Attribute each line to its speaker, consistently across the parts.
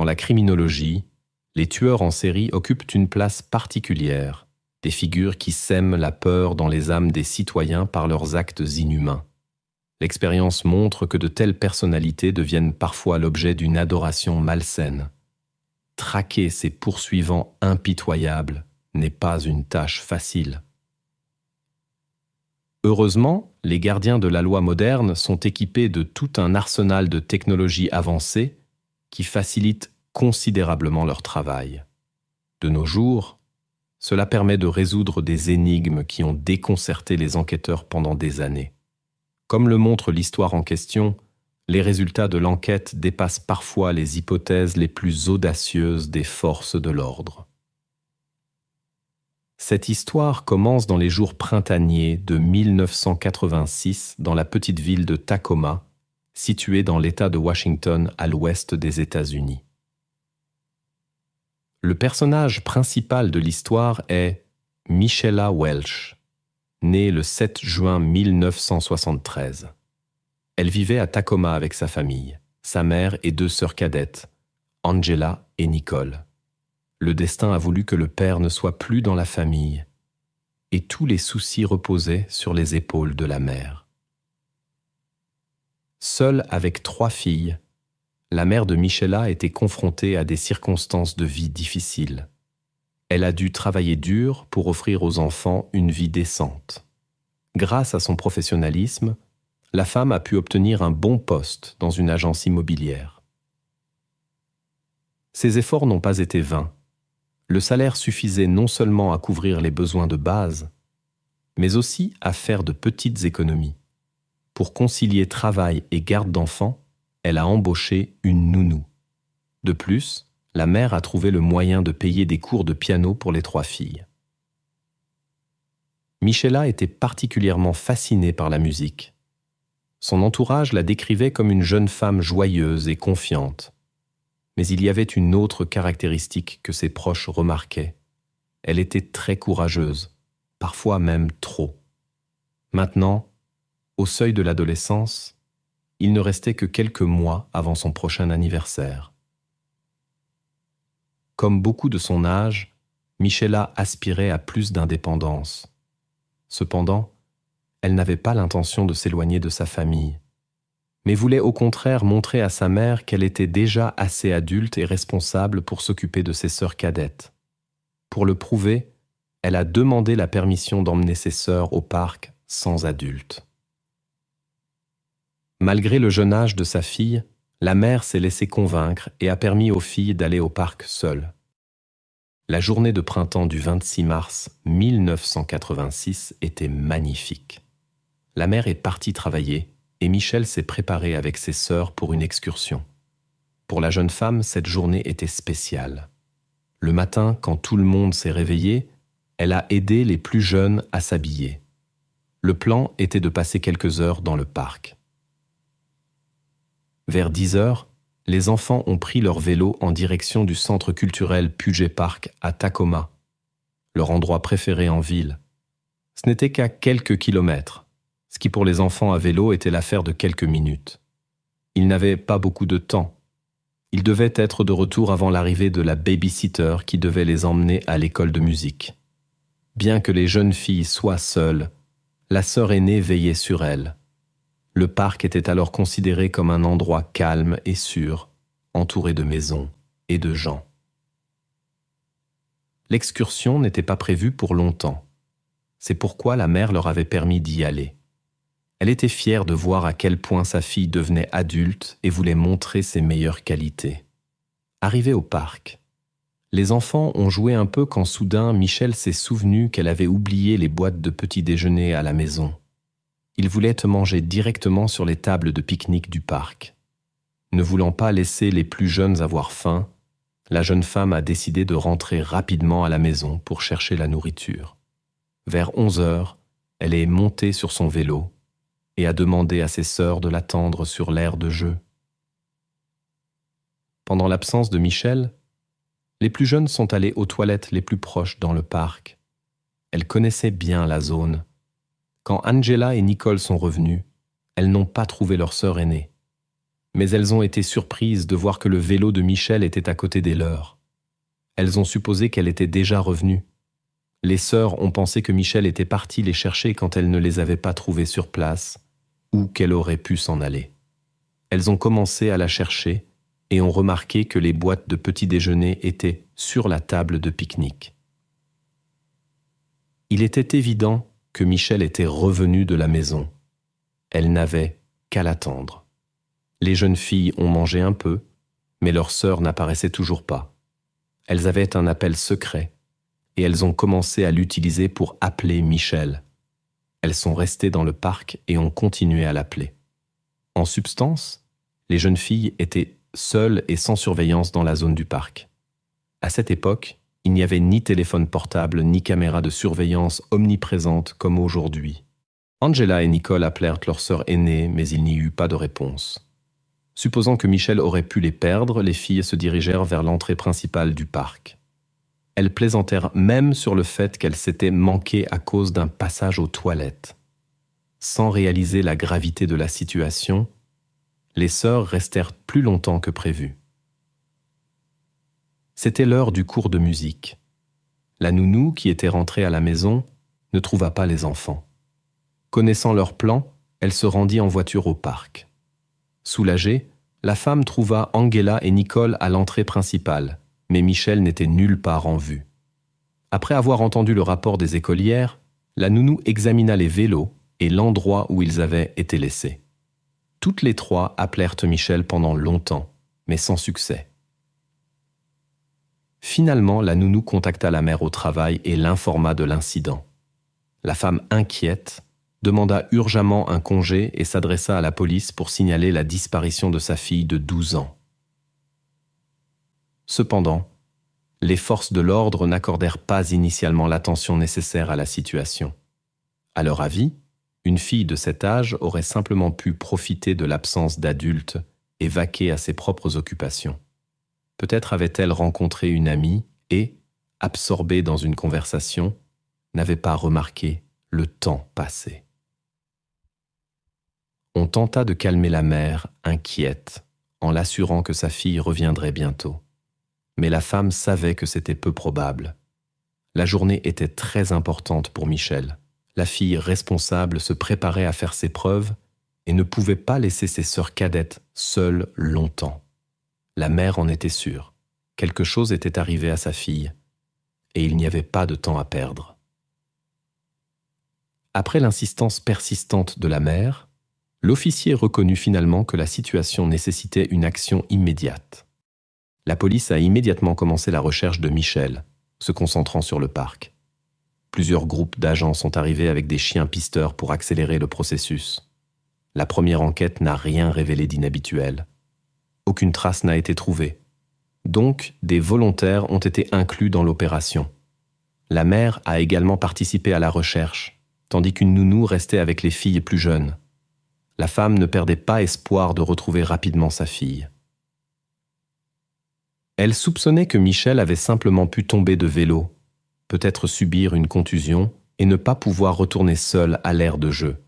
Speaker 1: Dans la criminologie, les tueurs en série occupent une place particulière, des figures qui sèment la peur dans les âmes des citoyens par leurs actes inhumains. L'expérience montre que de telles personnalités deviennent parfois l'objet d'une adoration malsaine. Traquer ces poursuivants impitoyables n'est pas une tâche facile. Heureusement, les gardiens de la loi moderne sont équipés de tout un arsenal de technologies avancées qui facilite considérablement leur travail. De nos jours, cela permet de résoudre des énigmes qui ont déconcerté les enquêteurs pendant des années. Comme le montre l'histoire en question, les résultats de l'enquête dépassent parfois les hypothèses les plus audacieuses des forces de l'ordre. Cette histoire commence dans les jours printaniers de 1986 dans la petite ville de Tacoma, située dans l'État de Washington à l'ouest des États-Unis. Le personnage principal de l'histoire est Michela Welsh, née le 7 juin 1973. Elle vivait à Tacoma avec sa famille, sa mère et deux sœurs cadettes, Angela et Nicole. Le destin a voulu que le père ne soit plus dans la famille, et tous les soucis reposaient sur les épaules de la mère. Seule avec trois filles, la mère de Michela était confrontée à des circonstances de vie difficiles. Elle a dû travailler dur pour offrir aux enfants une vie décente. Grâce à son professionnalisme, la femme a pu obtenir un bon poste dans une agence immobilière. Ses efforts n'ont pas été vains. Le salaire suffisait non seulement à couvrir les besoins de base, mais aussi à faire de petites économies. Pour concilier travail et garde d'enfants, elle a embauché une nounou. De plus, la mère a trouvé le moyen de payer des cours de piano pour les trois filles. Michela était particulièrement fascinée par la musique. Son entourage la décrivait comme une jeune femme joyeuse et confiante. Mais il y avait une autre caractéristique que ses proches remarquaient. Elle était très courageuse, parfois même trop. Maintenant, au seuil de l'adolescence, il ne restait que quelques mois avant son prochain anniversaire. Comme beaucoup de son âge, Michela aspirait à plus d'indépendance. Cependant, elle n'avait pas l'intention de s'éloigner de sa famille, mais voulait au contraire montrer à sa mère qu'elle était déjà assez adulte et responsable pour s'occuper de ses sœurs cadettes. Pour le prouver, elle a demandé la permission d'emmener ses sœurs au parc sans adulte. Malgré le jeune âge de sa fille, la mère s'est laissée convaincre et a permis aux filles d'aller au parc seules. La journée de printemps du 26 mars 1986 était magnifique. La mère est partie travailler et Michel s'est préparé avec ses sœurs pour une excursion. Pour la jeune femme, cette journée était spéciale. Le matin, quand tout le monde s'est réveillé, elle a aidé les plus jeunes à s'habiller. Le plan était de passer quelques heures dans le parc. Vers 10 heures, les enfants ont pris leur vélo en direction du centre culturel Puget Park à Tacoma, leur endroit préféré en ville. Ce n'était qu'à quelques kilomètres, ce qui pour les enfants à vélo était l'affaire de quelques minutes. Ils n'avaient pas beaucoup de temps. Ils devaient être de retour avant l'arrivée de la babysitter qui devait les emmener à l'école de musique. Bien que les jeunes filles soient seules, la sœur aînée veillait sur elles. Le parc était alors considéré comme un endroit calme et sûr, entouré de maisons et de gens. L'excursion n'était pas prévue pour longtemps. C'est pourquoi la mère leur avait permis d'y aller. Elle était fière de voir à quel point sa fille devenait adulte et voulait montrer ses meilleures qualités. Arrivée au parc, les enfants ont joué un peu quand soudain Michel s'est souvenu qu'elle avait oublié les boîtes de petit déjeuner à la maison il voulait manger directement sur les tables de pique-nique du parc. Ne voulant pas laisser les plus jeunes avoir faim, la jeune femme a décidé de rentrer rapidement à la maison pour chercher la nourriture. Vers 11 heures, elle est montée sur son vélo et a demandé à ses sœurs de l'attendre sur l'aire de jeu. Pendant l'absence de Michel, les plus jeunes sont allés aux toilettes les plus proches dans le parc. Elles connaissaient bien la zone quand Angela et Nicole sont revenues, elles n'ont pas trouvé leur sœur aînée. Mais elles ont été surprises de voir que le vélo de Michel était à côté des leurs. Elles ont supposé qu'elle était déjà revenue. Les sœurs ont pensé que Michel était parti les chercher quand elle ne les avait pas trouvées sur place, ou qu'elle aurait pu s'en aller. Elles ont commencé à la chercher et ont remarqué que les boîtes de petit déjeuner étaient sur la table de pique-nique. Il était évident que Michel était revenu de la maison. Elle n'avait qu'à l'attendre. Les jeunes filles ont mangé un peu, mais leur sœur n'apparaissait toujours pas. Elles avaient un appel secret, et elles ont commencé à l'utiliser pour appeler Michel. Elles sont restées dans le parc et ont continué à l'appeler. En substance, les jeunes filles étaient seules et sans surveillance dans la zone du parc. À cette époque, il n'y avait ni téléphone portable, ni caméra de surveillance omniprésente comme aujourd'hui. Angela et Nicole appelèrent leur sœur aînée, mais il n'y eut pas de réponse. Supposant que Michel aurait pu les perdre, les filles se dirigèrent vers l'entrée principale du parc. Elles plaisantèrent même sur le fait qu'elles s'étaient manquées à cause d'un passage aux toilettes. Sans réaliser la gravité de la situation, les sœurs restèrent plus longtemps que prévu. C'était l'heure du cours de musique. La nounou, qui était rentrée à la maison, ne trouva pas les enfants. Connaissant leur plan, elle se rendit en voiture au parc. Soulagée, la femme trouva Angela et Nicole à l'entrée principale, mais Michel n'était nulle part en vue. Après avoir entendu le rapport des écolières, la nounou examina les vélos et l'endroit où ils avaient été laissés. Toutes les trois appelèrent Michel pendant longtemps, mais sans succès. Finalement, la nounou contacta la mère au travail et l'informa de l'incident. La femme inquiète demanda urgemment un congé et s'adressa à la police pour signaler la disparition de sa fille de 12 ans. Cependant, les forces de l'ordre n'accordèrent pas initialement l'attention nécessaire à la situation. À leur avis, une fille de cet âge aurait simplement pu profiter de l'absence d'adultes et vaquer à ses propres occupations. Peut-être avait-elle rencontré une amie et, absorbée dans une conversation, n'avait pas remarqué le temps passé. On tenta de calmer la mère, inquiète, en l'assurant que sa fille reviendrait bientôt. Mais la femme savait que c'était peu probable. La journée était très importante pour Michel. La fille responsable se préparait à faire ses preuves et ne pouvait pas laisser ses sœurs cadettes seules longtemps. La mère en était sûre. Quelque chose était arrivé à sa fille, et il n'y avait pas de temps à perdre. Après l'insistance persistante de la mère, l'officier reconnut finalement que la situation nécessitait une action immédiate. La police a immédiatement commencé la recherche de Michel, se concentrant sur le parc. Plusieurs groupes d'agents sont arrivés avec des chiens pisteurs pour accélérer le processus. La première enquête n'a rien révélé d'inhabituel aucune trace n'a été trouvée. Donc, des volontaires ont été inclus dans l'opération. La mère a également participé à la recherche, tandis qu'une nounou restait avec les filles plus jeunes. La femme ne perdait pas espoir de retrouver rapidement sa fille. Elle soupçonnait que Michel avait simplement pu tomber de vélo, peut-être subir une contusion et ne pas pouvoir retourner seul à l'ère de jeu,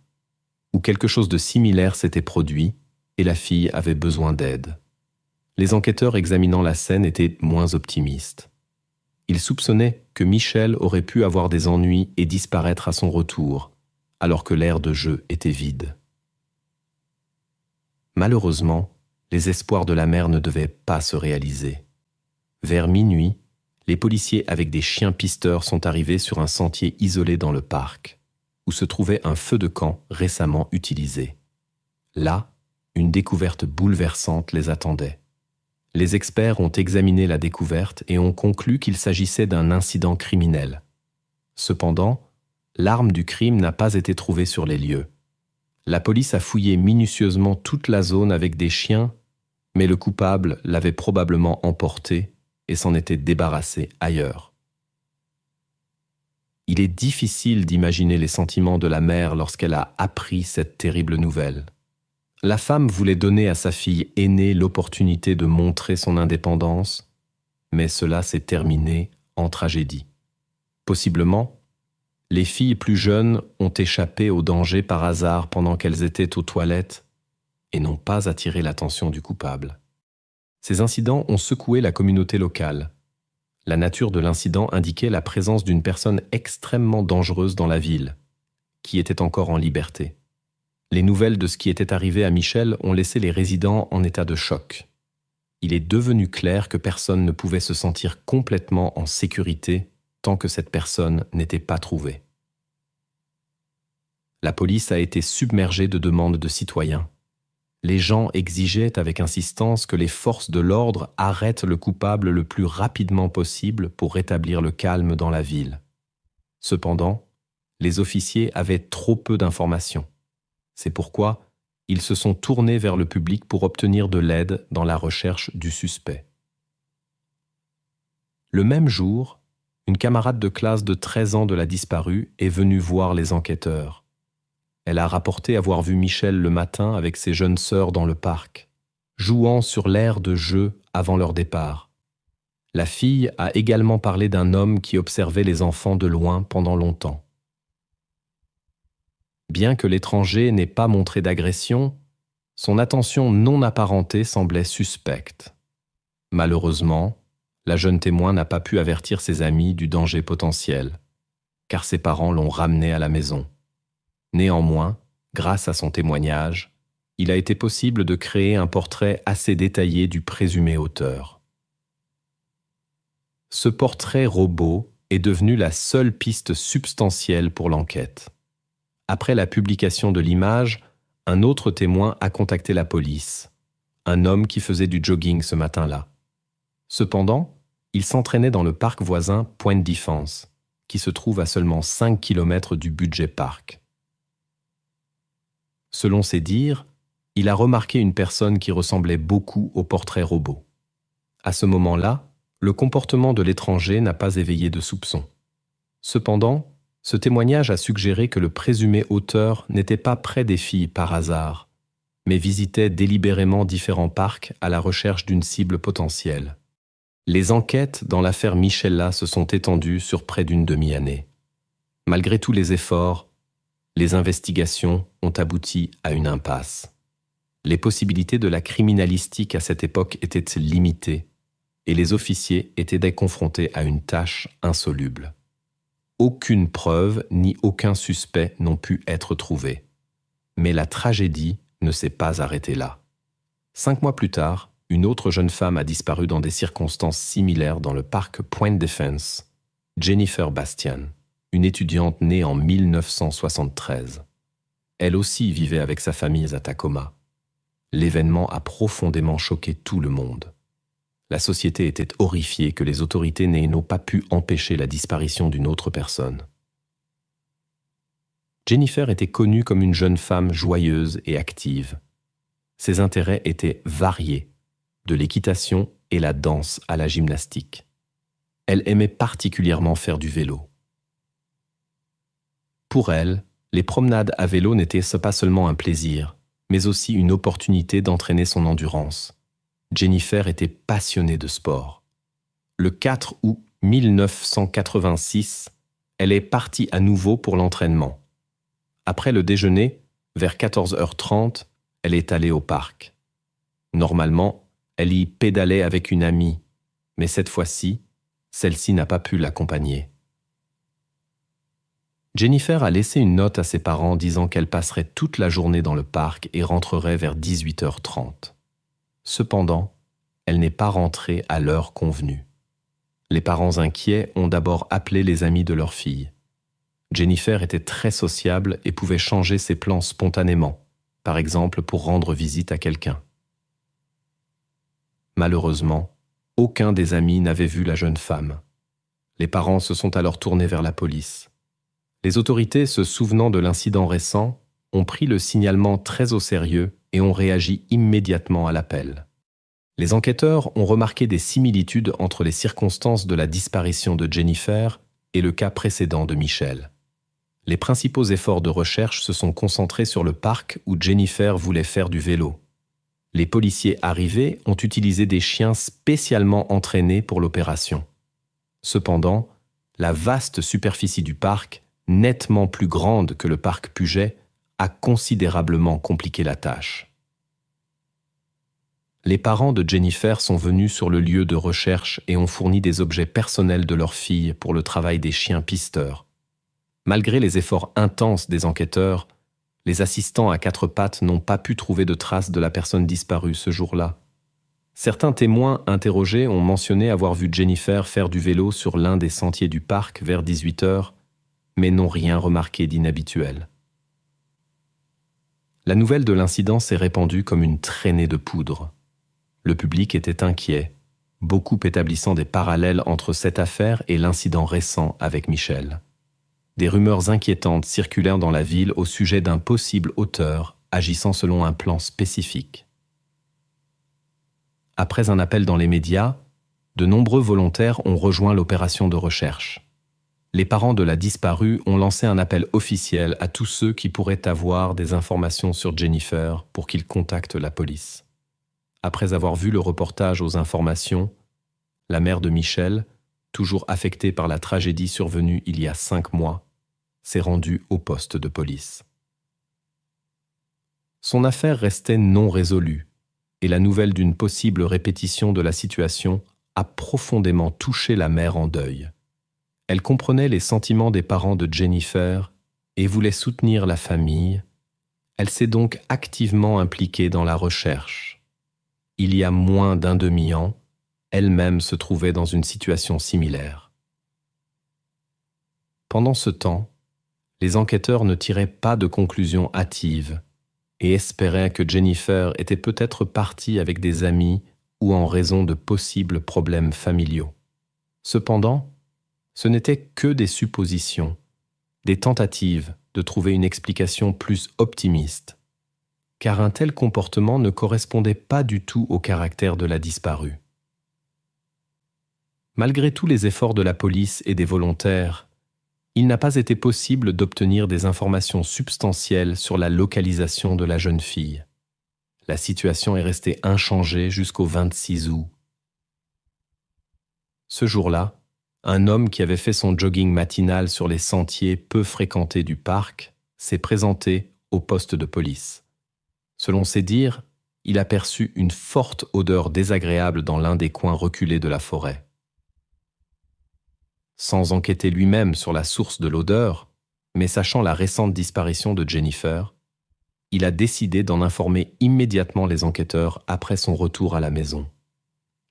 Speaker 1: ou quelque chose de similaire s'était produit et la fille avait besoin d'aide. Les enquêteurs examinant la scène étaient moins optimistes. Ils soupçonnaient que Michel aurait pu avoir des ennuis et disparaître à son retour, alors que l'air de jeu était vide. Malheureusement, les espoirs de la mère ne devaient pas se réaliser. Vers minuit, les policiers avec des chiens pisteurs sont arrivés sur un sentier isolé dans le parc, où se trouvait un feu de camp récemment utilisé. Là, une découverte bouleversante les attendait les experts ont examiné la découverte et ont conclu qu'il s'agissait d'un incident criminel. Cependant, l'arme du crime n'a pas été trouvée sur les lieux. La police a fouillé minutieusement toute la zone avec des chiens, mais le coupable l'avait probablement emporté et s'en était débarrassé ailleurs. Il est difficile d'imaginer les sentiments de la mère lorsqu'elle a appris cette terrible nouvelle la femme voulait donner à sa fille aînée l'opportunité de montrer son indépendance, mais cela s'est terminé en tragédie. Possiblement, les filles plus jeunes ont échappé au danger par hasard pendant qu'elles étaient aux toilettes et n'ont pas attiré l'attention du coupable. Ces incidents ont secoué la communauté locale. La nature de l'incident indiquait la présence d'une personne extrêmement dangereuse dans la ville, qui était encore en liberté. Les nouvelles de ce qui était arrivé à Michel ont laissé les résidents en état de choc. Il est devenu clair que personne ne pouvait se sentir complètement en sécurité tant que cette personne n'était pas trouvée. La police a été submergée de demandes de citoyens. Les gens exigeaient avec insistance que les forces de l'ordre arrêtent le coupable le plus rapidement possible pour rétablir le calme dans la ville. Cependant, les officiers avaient trop peu d'informations. C'est pourquoi ils se sont tournés vers le public pour obtenir de l'aide dans la recherche du suspect. Le même jour, une camarade de classe de 13 ans de la disparue est venue voir les enquêteurs. Elle a rapporté avoir vu Michel le matin avec ses jeunes sœurs dans le parc, jouant sur l'air de jeu avant leur départ. La fille a également parlé d'un homme qui observait les enfants de loin pendant longtemps. Bien que l'étranger n'ait pas montré d'agression, son attention non apparentée semblait suspecte. Malheureusement, la jeune témoin n'a pas pu avertir ses amis du danger potentiel, car ses parents l'ont ramené à la maison. Néanmoins, grâce à son témoignage, il a été possible de créer un portrait assez détaillé du présumé auteur. Ce portrait robot est devenu la seule piste substantielle pour l'enquête. Après la publication de l'image, un autre témoin a contacté la police, un homme qui faisait du jogging ce matin-là. Cependant, il s'entraînait dans le parc voisin Point de qui se trouve à seulement 5 km du budget parc. Selon ses dires, il a remarqué une personne qui ressemblait beaucoup au portrait robot. À ce moment-là, le comportement de l'étranger n'a pas éveillé de soupçons. Cependant, ce témoignage a suggéré que le présumé auteur n'était pas près des filles par hasard, mais visitait délibérément différents parcs à la recherche d'une cible potentielle. Les enquêtes dans l'affaire Michella se sont étendues sur près d'une demi-année. Malgré tous les efforts, les investigations ont abouti à une impasse. Les possibilités de la criminalistique à cette époque étaient limitées, et les officiers étaient confrontés à une tâche insoluble aucune preuve ni aucun suspect n'ont pu être trouvés. Mais la tragédie ne s'est pas arrêtée là. Cinq mois plus tard, une autre jeune femme a disparu dans des circonstances similaires dans le parc Point Defense, Jennifer Bastian, une étudiante née en 1973. Elle aussi vivait avec sa famille à Tacoma. L'événement a profondément choqué tout le monde. La société était horrifiée que les autorités n'aient pas pu empêcher la disparition d'une autre personne. Jennifer était connue comme une jeune femme joyeuse et active. Ses intérêts étaient variés, de l'équitation et la danse à la gymnastique. Elle aimait particulièrement faire du vélo. Pour elle, les promenades à vélo n'étaient pas seulement un plaisir, mais aussi une opportunité d'entraîner son endurance. Jennifer était passionnée de sport. Le 4 août 1986, elle est partie à nouveau pour l'entraînement. Après le déjeuner, vers 14h30, elle est allée au parc. Normalement, elle y pédalait avec une amie, mais cette fois-ci, celle-ci n'a pas pu l'accompagner. Jennifer a laissé une note à ses parents disant qu'elle passerait toute la journée dans le parc et rentrerait vers 18h30. Cependant, elle n'est pas rentrée à l'heure convenue. Les parents inquiets ont d'abord appelé les amis de leur fille. Jennifer était très sociable et pouvait changer ses plans spontanément, par exemple pour rendre visite à quelqu'un. Malheureusement, aucun des amis n'avait vu la jeune femme. Les parents se sont alors tournés vers la police. Les autorités, se souvenant de l'incident récent, ont pris le signalement très au sérieux et ont réagi immédiatement à l'appel. Les enquêteurs ont remarqué des similitudes entre les circonstances de la disparition de Jennifer et le cas précédent de Michel. Les principaux efforts de recherche se sont concentrés sur le parc où Jennifer voulait faire du vélo. Les policiers arrivés ont utilisé des chiens spécialement entraînés pour l'opération. Cependant, la vaste superficie du parc, nettement plus grande que le parc Puget, a considérablement compliqué la tâche. Les parents de Jennifer sont venus sur le lieu de recherche et ont fourni des objets personnels de leur fille pour le travail des chiens pisteurs. Malgré les efforts intenses des enquêteurs, les assistants à quatre pattes n'ont pas pu trouver de traces de la personne disparue ce jour-là. Certains témoins interrogés ont mentionné avoir vu Jennifer faire du vélo sur l'un des sentiers du parc vers 18 h mais n'ont rien remarqué d'inhabituel. La nouvelle de l'incident s'est répandue comme une traînée de poudre. Le public était inquiet, beaucoup établissant des parallèles entre cette affaire et l'incident récent avec Michel. Des rumeurs inquiétantes circulèrent dans la ville au sujet d'un possible auteur agissant selon un plan spécifique. Après un appel dans les médias, de nombreux volontaires ont rejoint l'opération de recherche les parents de la disparue ont lancé un appel officiel à tous ceux qui pourraient avoir des informations sur Jennifer pour qu'ils contactent la police. Après avoir vu le reportage aux informations, la mère de Michel, toujours affectée par la tragédie survenue il y a cinq mois, s'est rendue au poste de police. Son affaire restait non résolue, et la nouvelle d'une possible répétition de la situation a profondément touché la mère en deuil. Elle comprenait les sentiments des parents de Jennifer et voulait soutenir la famille. Elle s'est donc activement impliquée dans la recherche. Il y a moins d'un demi-an, elle-même se trouvait dans une situation similaire. Pendant ce temps, les enquêteurs ne tiraient pas de conclusions hâtives et espéraient que Jennifer était peut-être partie avec des amis ou en raison de possibles problèmes familiaux. Cependant, ce n'étaient que des suppositions, des tentatives de trouver une explication plus optimiste, car un tel comportement ne correspondait pas du tout au caractère de la disparue. Malgré tous les efforts de la police et des volontaires, il n'a pas été possible d'obtenir des informations substantielles sur la localisation de la jeune fille. La situation est restée inchangée jusqu'au 26 août. Ce jour-là, un homme qui avait fait son jogging matinal sur les sentiers peu fréquentés du parc s'est présenté au poste de police. Selon ses dires, il aperçut une forte odeur désagréable dans l'un des coins reculés de la forêt. Sans enquêter lui-même sur la source de l'odeur, mais sachant la récente disparition de Jennifer, il a décidé d'en informer immédiatement les enquêteurs après son retour à la maison.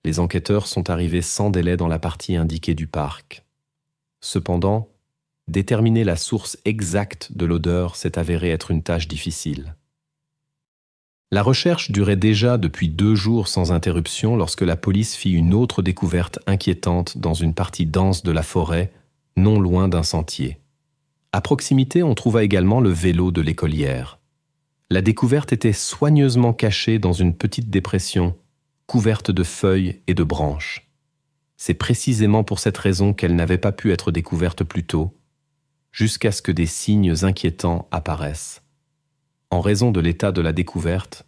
Speaker 1: Les enquêteurs sont arrivés sans délai dans la partie indiquée du parc. Cependant, déterminer la source exacte de l'odeur s'est avéré être une tâche difficile. La recherche durait déjà depuis deux jours sans interruption lorsque la police fit une autre découverte inquiétante dans une partie dense de la forêt, non loin d'un sentier. À proximité, on trouva également le vélo de l'écolière. La découverte était soigneusement cachée dans une petite dépression, couverte de feuilles et de branches. C'est précisément pour cette raison qu'elle n'avait pas pu être découverte plus tôt, jusqu'à ce que des signes inquiétants apparaissent. En raison de l'état de la découverte,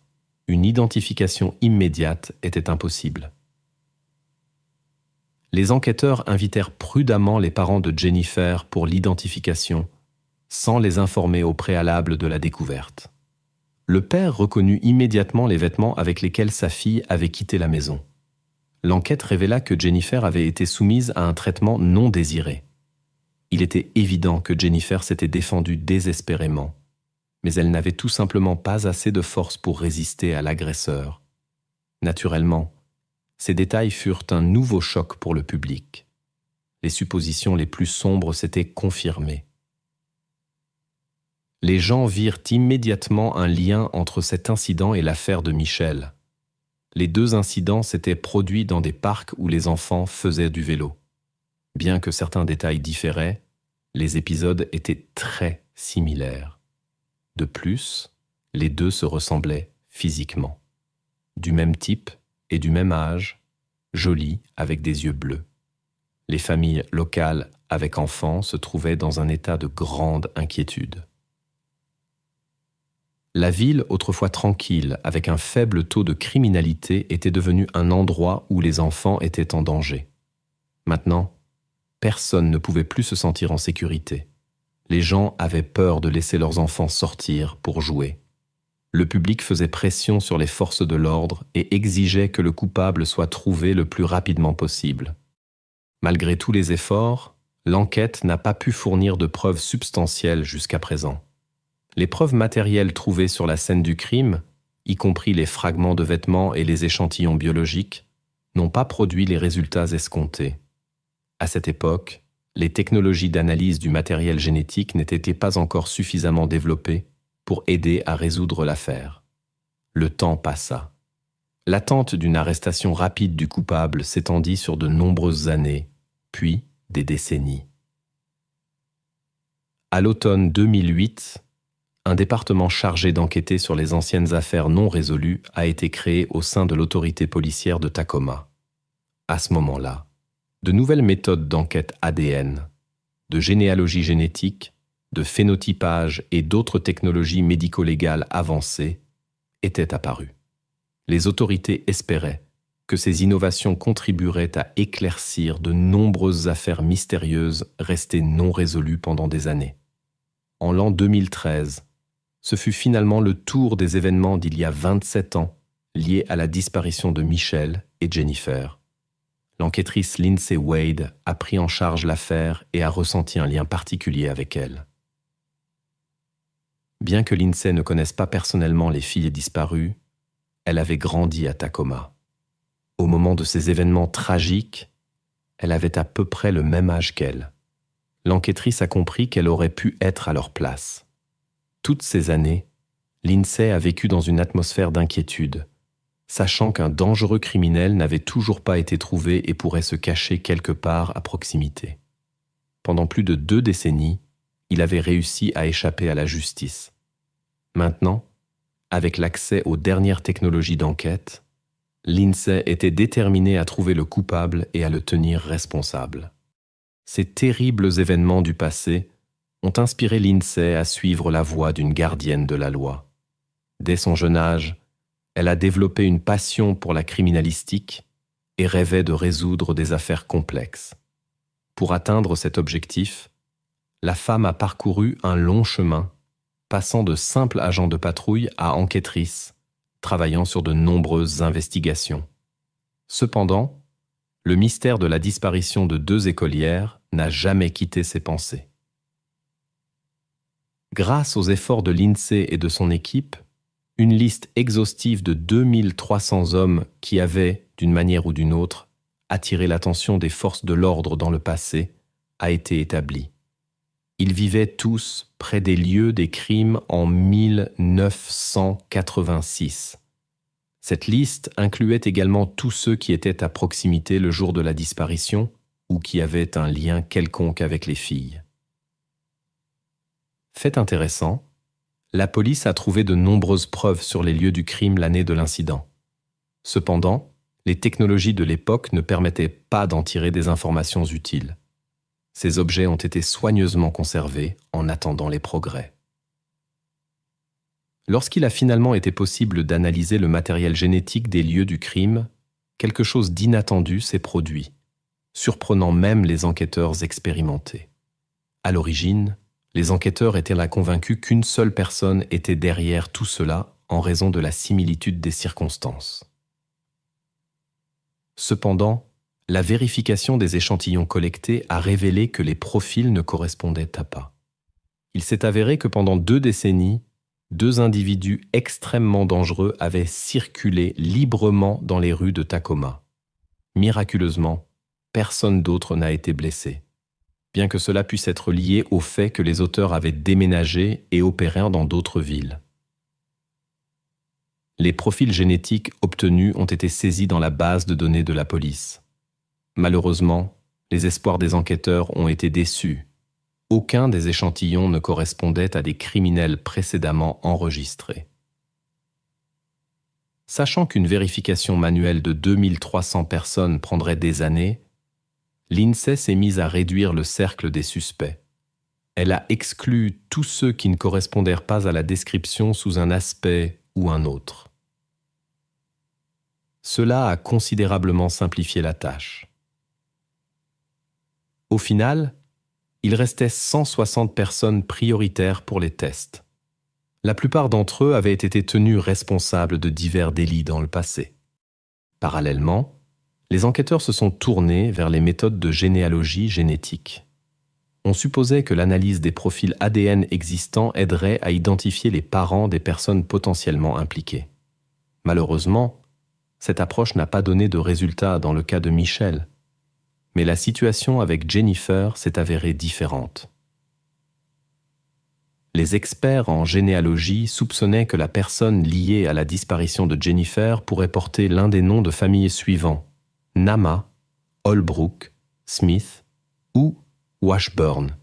Speaker 1: une identification immédiate était impossible. Les enquêteurs invitèrent prudemment les parents de Jennifer pour l'identification, sans les informer au préalable de la découverte le père reconnut immédiatement les vêtements avec lesquels sa fille avait quitté la maison. L'enquête révéla que Jennifer avait été soumise à un traitement non désiré. Il était évident que Jennifer s'était défendue désespérément, mais elle n'avait tout simplement pas assez de force pour résister à l'agresseur. Naturellement, ces détails furent un nouveau choc pour le public. Les suppositions les plus sombres s'étaient confirmées les gens virent immédiatement un lien entre cet incident et l'affaire de Michel. Les deux incidents s'étaient produits dans des parcs où les enfants faisaient du vélo. Bien que certains détails différaient, les épisodes étaient très similaires. De plus, les deux se ressemblaient physiquement. Du même type et du même âge, jolis avec des yeux bleus. Les familles locales avec enfants se trouvaient dans un état de grande inquiétude. La ville, autrefois tranquille, avec un faible taux de criminalité, était devenue un endroit où les enfants étaient en danger. Maintenant, personne ne pouvait plus se sentir en sécurité. Les gens avaient peur de laisser leurs enfants sortir pour jouer. Le public faisait pression sur les forces de l'ordre et exigeait que le coupable soit trouvé le plus rapidement possible. Malgré tous les efforts, l'enquête n'a pas pu fournir de preuves substantielles jusqu'à présent les preuves matérielles trouvées sur la scène du crime, y compris les fragments de vêtements et les échantillons biologiques, n'ont pas produit les résultats escomptés. À cette époque, les technologies d'analyse du matériel génétique n'étaient pas encore suffisamment développées pour aider à résoudre l'affaire. Le temps passa. L'attente d'une arrestation rapide du coupable s'étendit sur de nombreuses années, puis des décennies. À l'automne 2008, un département chargé d'enquêter sur les anciennes affaires non résolues a été créé au sein de l'autorité policière de Tacoma. À ce moment-là, de nouvelles méthodes d'enquête ADN, de généalogie génétique, de phénotypage et d'autres technologies médico-légales avancées étaient apparues. Les autorités espéraient que ces innovations contribueraient à éclaircir de nombreuses affaires mystérieuses restées non résolues pendant des années. En l'an 2013, ce fut finalement le tour des événements d'il y a 27 ans liés à la disparition de Michelle et Jennifer. L'enquêtrice Lindsay Wade a pris en charge l'affaire et a ressenti un lien particulier avec elle. Bien que Lindsay ne connaisse pas personnellement les filles disparues, elle avait grandi à Tacoma. Au moment de ces événements tragiques, elle avait à peu près le même âge qu'elle. L'enquêtrice a compris qu'elle aurait pu être à leur place. Toutes ces années, l'INSEE a vécu dans une atmosphère d'inquiétude, sachant qu'un dangereux criminel n'avait toujours pas été trouvé et pourrait se cacher quelque part à proximité. Pendant plus de deux décennies, il avait réussi à échapper à la justice. Maintenant, avec l'accès aux dernières technologies d'enquête, l'INSEE était déterminé à trouver le coupable et à le tenir responsable. Ces terribles événements du passé ont inspiré l'INSEE à suivre la voie d'une gardienne de la loi. Dès son jeune âge, elle a développé une passion pour la criminalistique et rêvait de résoudre des affaires complexes. Pour atteindre cet objectif, la femme a parcouru un long chemin, passant de simple agent de patrouille à enquêtrice, travaillant sur de nombreuses investigations. Cependant, le mystère de la disparition de deux écolières n'a jamais quitté ses pensées. Grâce aux efforts de l'INSEE et de son équipe, une liste exhaustive de 2300 hommes qui avaient, d'une manière ou d'une autre, attiré l'attention des forces de l'ordre dans le passé, a été établie. Ils vivaient tous près des lieux des crimes en 1986. Cette liste incluait également tous ceux qui étaient à proximité le jour de la disparition ou qui avaient un lien quelconque avec les filles. Fait intéressant, la police a trouvé de nombreuses preuves sur les lieux du crime l'année de l'incident. Cependant, les technologies de l'époque ne permettaient pas d'en tirer des informations utiles. Ces objets ont été soigneusement conservés en attendant les progrès. Lorsqu'il a finalement été possible d'analyser le matériel génétique des lieux du crime, quelque chose d'inattendu s'est produit, surprenant même les enquêteurs expérimentés. À l'origine, les enquêteurs étaient là convaincus qu'une seule personne était derrière tout cela en raison de la similitude des circonstances. Cependant, la vérification des échantillons collectés a révélé que les profils ne correspondaient à pas. Il s'est avéré que pendant deux décennies, deux individus extrêmement dangereux avaient circulé librement dans les rues de Tacoma. Miraculeusement, personne d'autre n'a été blessé bien que cela puisse être lié au fait que les auteurs avaient déménagé et opéré dans d'autres villes. Les profils génétiques obtenus ont été saisis dans la base de données de la police. Malheureusement, les espoirs des enquêteurs ont été déçus. Aucun des échantillons ne correspondait à des criminels précédemment enregistrés. Sachant qu'une vérification manuelle de 2300 personnes prendrait des années, l'INSEE s'est mise à réduire le cercle des suspects. Elle a exclu tous ceux qui ne correspondaient pas à la description sous un aspect ou un autre. Cela a considérablement simplifié la tâche. Au final, il restait 160 personnes prioritaires pour les tests. La plupart d'entre eux avaient été tenus responsables de divers délits dans le passé. Parallèlement, les enquêteurs se sont tournés vers les méthodes de généalogie génétique. On supposait que l'analyse des profils ADN existants aiderait à identifier les parents des personnes potentiellement impliquées. Malheureusement, cette approche n'a pas donné de résultat dans le cas de Michel, mais la situation avec Jennifer s'est avérée différente. Les experts en généalogie soupçonnaient que la personne liée à la disparition de Jennifer pourrait porter l'un des noms de famille suivants, Nama, Holbrook, Smith ou Washburn.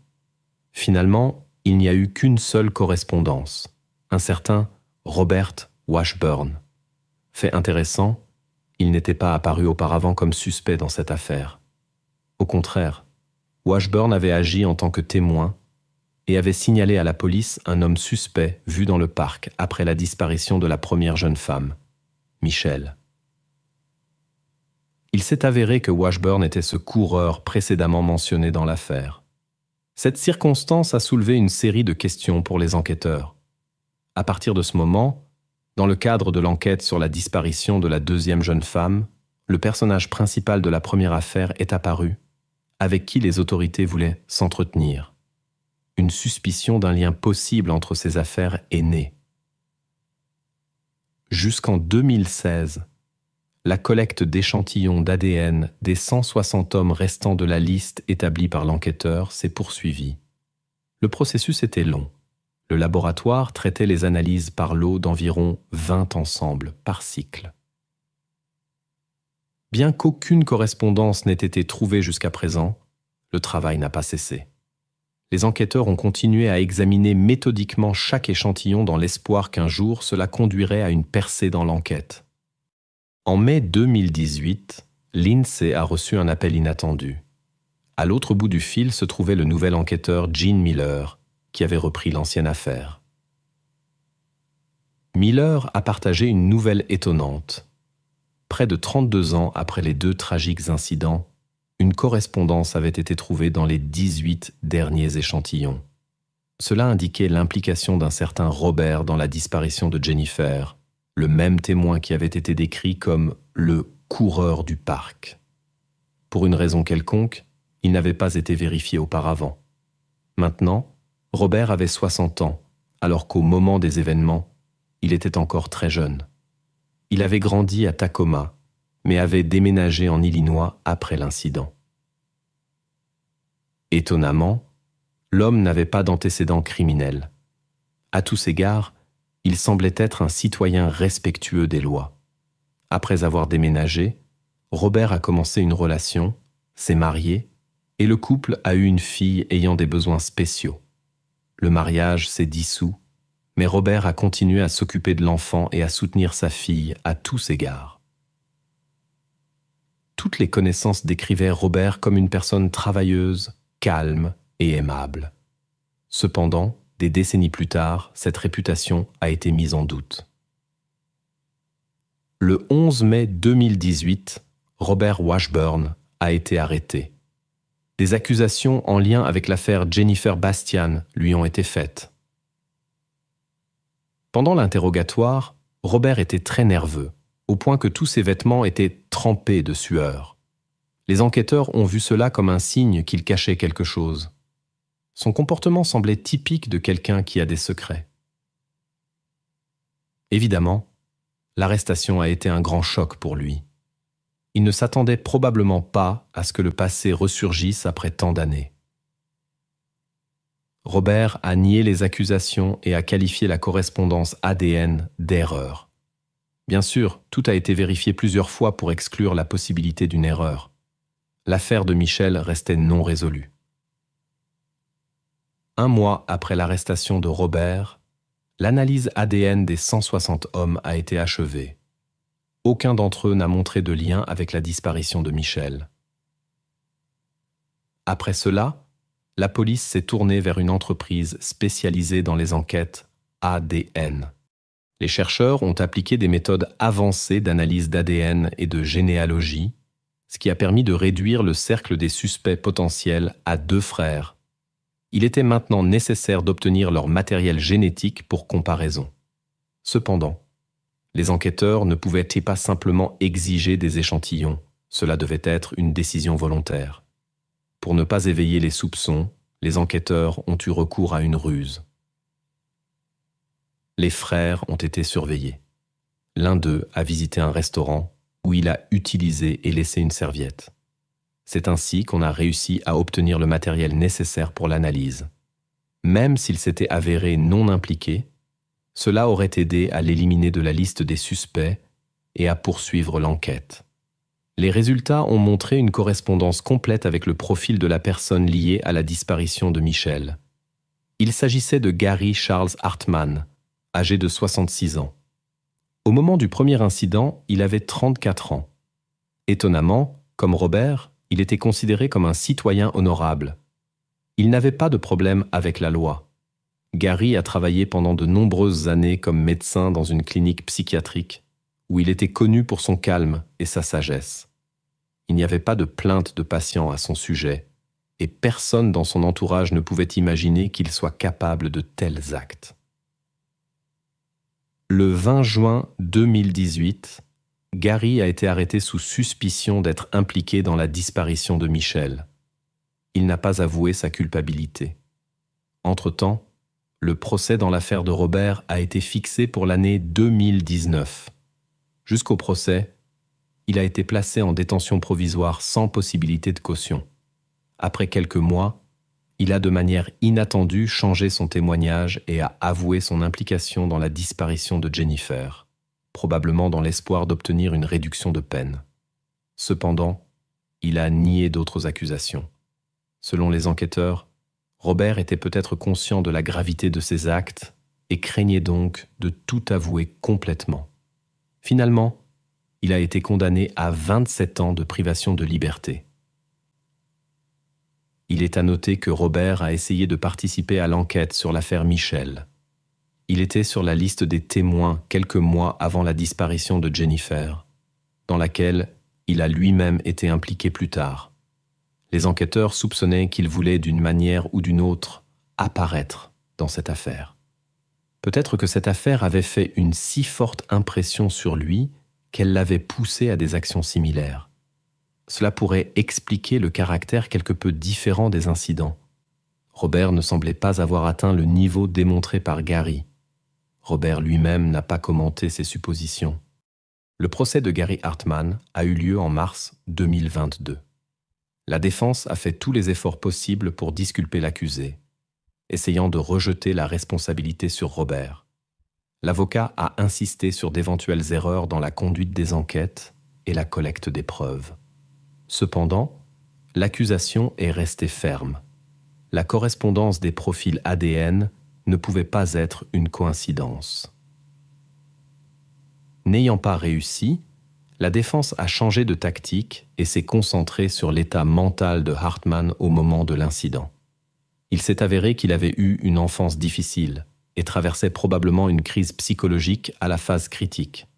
Speaker 1: Finalement, il n'y a eu qu'une seule correspondance, un certain Robert Washburn. Fait intéressant, il n'était pas apparu auparavant comme suspect dans cette affaire. Au contraire, Washburn avait agi en tant que témoin et avait signalé à la police un homme suspect vu dans le parc après la disparition de la première jeune femme, Michelle il s'est avéré que Washburn était ce coureur précédemment mentionné dans l'affaire. Cette circonstance a soulevé une série de questions pour les enquêteurs. À partir de ce moment, dans le cadre de l'enquête sur la disparition de la deuxième jeune femme, le personnage principal de la première affaire est apparu, avec qui les autorités voulaient s'entretenir. Une suspicion d'un lien possible entre ces affaires est née. Jusqu'en 2016, la collecte d'échantillons d'ADN des 160 hommes restants de la liste établie par l'enquêteur s'est poursuivie. Le processus était long. Le laboratoire traitait les analyses par lot d'environ 20 ensembles par cycle. Bien qu'aucune correspondance n'ait été trouvée jusqu'à présent, le travail n'a pas cessé. Les enquêteurs ont continué à examiner méthodiquement chaque échantillon dans l'espoir qu'un jour cela conduirait à une percée dans l'enquête. En mai 2018, l'INSEE a reçu un appel inattendu. À l'autre bout du fil se trouvait le nouvel enquêteur Gene Miller, qui avait repris l'ancienne affaire. Miller a partagé une nouvelle étonnante. Près de 32 ans après les deux tragiques incidents, une correspondance avait été trouvée dans les 18 derniers échantillons. Cela indiquait l'implication d'un certain Robert dans la disparition de Jennifer, le même témoin qui avait été décrit comme le coureur du parc. Pour une raison quelconque, il n'avait pas été vérifié auparavant. Maintenant, Robert avait 60 ans, alors qu'au moment des événements, il était encore très jeune. Il avait grandi à Tacoma, mais avait déménagé en Illinois après l'incident. Étonnamment, l'homme n'avait pas d'antécédent criminel. À tous égards, il semblait être un citoyen respectueux des lois. Après avoir déménagé, Robert a commencé une relation, s'est marié, et le couple a eu une fille ayant des besoins spéciaux. Le mariage s'est dissous, mais Robert a continué à s'occuper de l'enfant et à soutenir sa fille à tous égards. Toutes les connaissances décrivaient Robert comme une personne travailleuse, calme et aimable. Cependant, des décennies plus tard, cette réputation a été mise en doute. Le 11 mai 2018, Robert Washburn a été arrêté. Des accusations en lien avec l'affaire Jennifer Bastian lui ont été faites. Pendant l'interrogatoire, Robert était très nerveux, au point que tous ses vêtements étaient trempés de sueur. Les enquêteurs ont vu cela comme un signe qu'il cachait quelque chose. Son comportement semblait typique de quelqu'un qui a des secrets. Évidemment, l'arrestation a été un grand choc pour lui. Il ne s'attendait probablement pas à ce que le passé ressurgisse après tant d'années. Robert a nié les accusations et a qualifié la correspondance ADN d'erreur. Bien sûr, tout a été vérifié plusieurs fois pour exclure la possibilité d'une erreur. L'affaire de Michel restait non résolue un mois après l'arrestation de Robert, l'analyse ADN des 160 hommes a été achevée. Aucun d'entre eux n'a montré de lien avec la disparition de Michel. Après cela, la police s'est tournée vers une entreprise spécialisée dans les enquêtes ADN. Les chercheurs ont appliqué des méthodes avancées d'analyse d'ADN et de généalogie, ce qui a permis de réduire le cercle des suspects potentiels à deux frères, il était maintenant nécessaire d'obtenir leur matériel génétique pour comparaison. Cependant, les enquêteurs ne pouvaient pas simplement exiger des échantillons Cela devait être une décision volontaire. Pour ne pas éveiller les soupçons, les enquêteurs ont eu recours à une ruse. Les frères ont été surveillés. L'un d'eux a visité un restaurant où il a utilisé et laissé une serviette. C'est ainsi qu'on a réussi à obtenir le matériel nécessaire pour l'analyse. Même s'il s'était avéré non impliqué, cela aurait aidé à l'éliminer de la liste des suspects et à poursuivre l'enquête. Les résultats ont montré une correspondance complète avec le profil de la personne liée à la disparition de Michel. Il s'agissait de Gary Charles Hartman, âgé de 66 ans. Au moment du premier incident, il avait 34 ans. Étonnamment, comme Robert, il était considéré comme un citoyen honorable. Il n'avait pas de problème avec la loi. Gary a travaillé pendant de nombreuses années comme médecin dans une clinique psychiatrique, où il était connu pour son calme et sa sagesse. Il n'y avait pas de plainte de patients à son sujet, et personne dans son entourage ne pouvait imaginer qu'il soit capable de tels actes. Le 20 juin 2018, Gary a été arrêté sous suspicion d'être impliqué dans la disparition de Michel. Il n'a pas avoué sa culpabilité. Entre-temps, le procès dans l'affaire de Robert a été fixé pour l'année 2019. Jusqu'au procès, il a été placé en détention provisoire sans possibilité de caution. Après quelques mois, il a de manière inattendue changé son témoignage et a avoué son implication dans la disparition de Jennifer probablement dans l'espoir d'obtenir une réduction de peine. Cependant, il a nié d'autres accusations. Selon les enquêteurs, Robert était peut-être conscient de la gravité de ses actes et craignait donc de tout avouer complètement. Finalement, il a été condamné à 27 ans de privation de liberté. Il est à noter que Robert a essayé de participer à l'enquête sur l'affaire Michel, il était sur la liste des témoins quelques mois avant la disparition de Jennifer, dans laquelle il a lui-même été impliqué plus tard. Les enquêteurs soupçonnaient qu'il voulait d'une manière ou d'une autre apparaître dans cette affaire. Peut-être que cette affaire avait fait une si forte impression sur lui qu'elle l'avait poussé à des actions similaires. Cela pourrait expliquer le caractère quelque peu différent des incidents. Robert ne semblait pas avoir atteint le niveau démontré par Gary, Robert lui-même n'a pas commenté ces suppositions. Le procès de Gary Hartman a eu lieu en mars 2022. La défense a fait tous les efforts possibles pour disculper l'accusé, essayant de rejeter la responsabilité sur Robert. L'avocat a insisté sur d'éventuelles erreurs dans la conduite des enquêtes et la collecte des preuves. Cependant, l'accusation est restée ferme. La correspondance des profils ADN ne pouvait pas être une coïncidence. N'ayant pas réussi, la défense a changé de tactique et s'est concentrée sur l'état mental de Hartmann au moment de l'incident. Il s'est avéré qu'il avait eu une enfance difficile et traversait probablement une crise psychologique à la phase critique.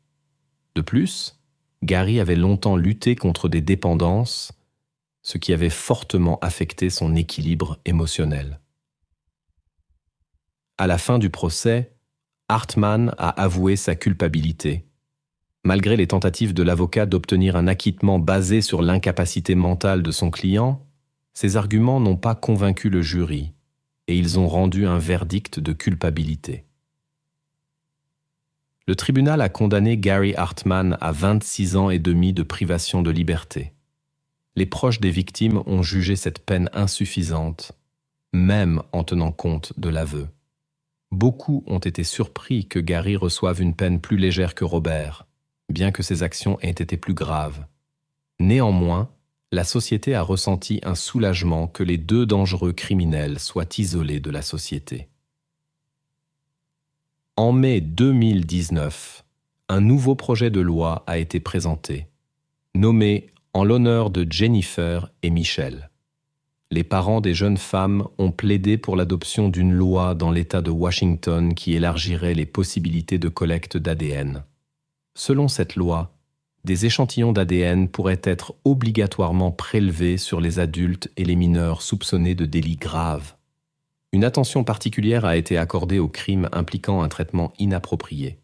Speaker 1: De plus, Gary avait longtemps lutté contre des dépendances, ce qui avait fortement affecté son équilibre émotionnel. À la fin du procès, Hartmann a avoué sa culpabilité. Malgré les tentatives de l'avocat d'obtenir un acquittement basé sur l'incapacité mentale de son client, ses arguments n'ont pas convaincu le jury et ils ont rendu un verdict de culpabilité. Le tribunal a condamné Gary Hartman à 26 ans et demi de privation de liberté. Les proches des victimes ont jugé cette peine insuffisante, même en tenant compte de l'aveu. Beaucoup ont été surpris que Gary reçoive une peine plus légère que Robert, bien que ses actions aient été plus graves. Néanmoins, la société a ressenti un soulagement que les deux dangereux criminels soient isolés de la société. En mai 2019, un nouveau projet de loi a été présenté, nommé en l'honneur de Jennifer et Michel les parents des jeunes femmes ont plaidé pour l'adoption d'une loi dans l'État de Washington qui élargirait les possibilités de collecte d'ADN. Selon cette loi, des échantillons d'ADN pourraient être obligatoirement prélevés sur les adultes et les mineurs soupçonnés de délits graves. Une attention particulière a été accordée aux crimes impliquant un traitement inapproprié.